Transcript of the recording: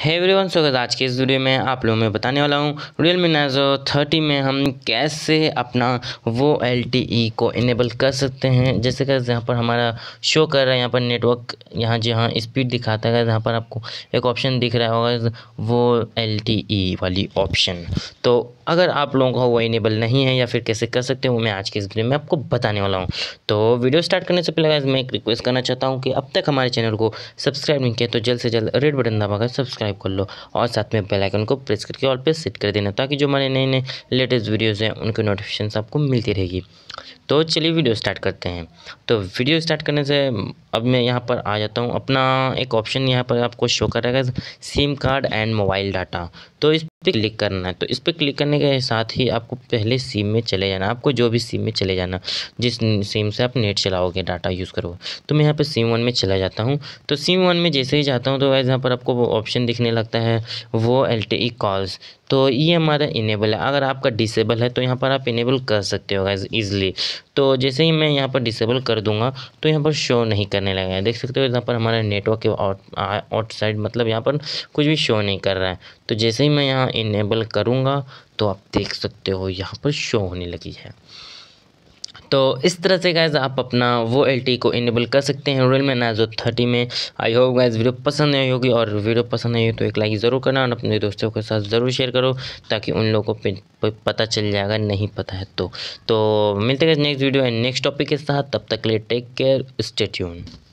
है एवरीवन स्वागत आज के इस वीडियो में आप लोगों में बताने वाला हूँ रियल मी नाइजो थर्टी में हम कैसे अपना वो एल e को इनेबल कर सकते हैं जैसे कि यहाँ पर हमारा शो कर रहा है यहाँ पर नेटवर्क यहाँ जहाँ स्पीड दिखाता है जहाँ पर आपको एक ऑप्शन दिख रहा होगा वो एल e वाली ऑप्शन तो अगर आप लोगों को वो इनेबल नहीं है या फिर कैसे कर सकते हैं वो मैं आज के इस वीडियो में आपको बताने वाला हूँ तो वीडियो स्टार्ट करने से पहले मैं एक रिक्वेस्ट करना चाहता हूँ कि अब तक हमारे चैनल को सब्सक्राइब नहीं किया तो जल्द से जल्द रेड बटन दबाकर सब्सक्राइब सब्सक्राइब कर लो और साथ में बेल आइकन को प्रेस करके ऑल पे सेट कर देना ताकि जो हमारे नए नए लेटेस्ट वीडियोज़ हैं उनकी नोटिफिकेशन आपको मिलती रहेगी तो चलिए वीडियो स्टार्ट करते हैं तो वीडियो स्टार्ट करने से अब मैं यहाँ पर आ जाता हूँ अपना एक ऑप्शन यहाँ पर आपको शो करेगा SIM card and mobile data तो इस क्लिक करना है तो इस पर क्लिक करने के साथ ही आपको पहले सिम में चले जाना आपको जो भी सिम में चले जाना जिस सिम से आप नेट चलाओगे डाटा यूज़ करोगे तो मैं यहाँ पे सिम वन में चला जाता हूँ तो सिम वन में जैसे ही जाता हूँ तो वैसे यहाँ पर आपको ऑप्शन दिखने लगता है वो एल टी ई कॉल्स तो ये हमारा इनेबल है अगर आपका डिसेबल है तो यहाँ पर आप इनेबल कर सकते हो गाइज ईजिली तो जैसे ही मैं यहाँ पर डिसेबल कर दूंगा तो यहाँ पर शो नहीं करने लगा है देख सकते हो यहाँ पर हमारा नेटवर्क के आउटसाइड मतलब यहाँ पर कुछ भी शो नहीं कर रहा है तो जैसे ही मैं यहाँ इनेबल करूँगा तो आप देख सकते हो यहाँ पर शो होने लगी है तो इस तरह से गैज़ आप अपना वो एल को इनेबल कर सकते हैं रियल नाइजो थर्टी में आई होप गैज़ वीडियो पसंद नहीं होगी और वीडियो पसंद नहीं हो तो एक लाइक ज़रूर करना और अपने दोस्तों के साथ ज़रूर शेयर करो ताकि उन लोगों को पता चल जाएगा नहीं पता है तो, तो मिलते हैं next video and next topic के साथ तब तक लिए टेक केयर स्टेट्यून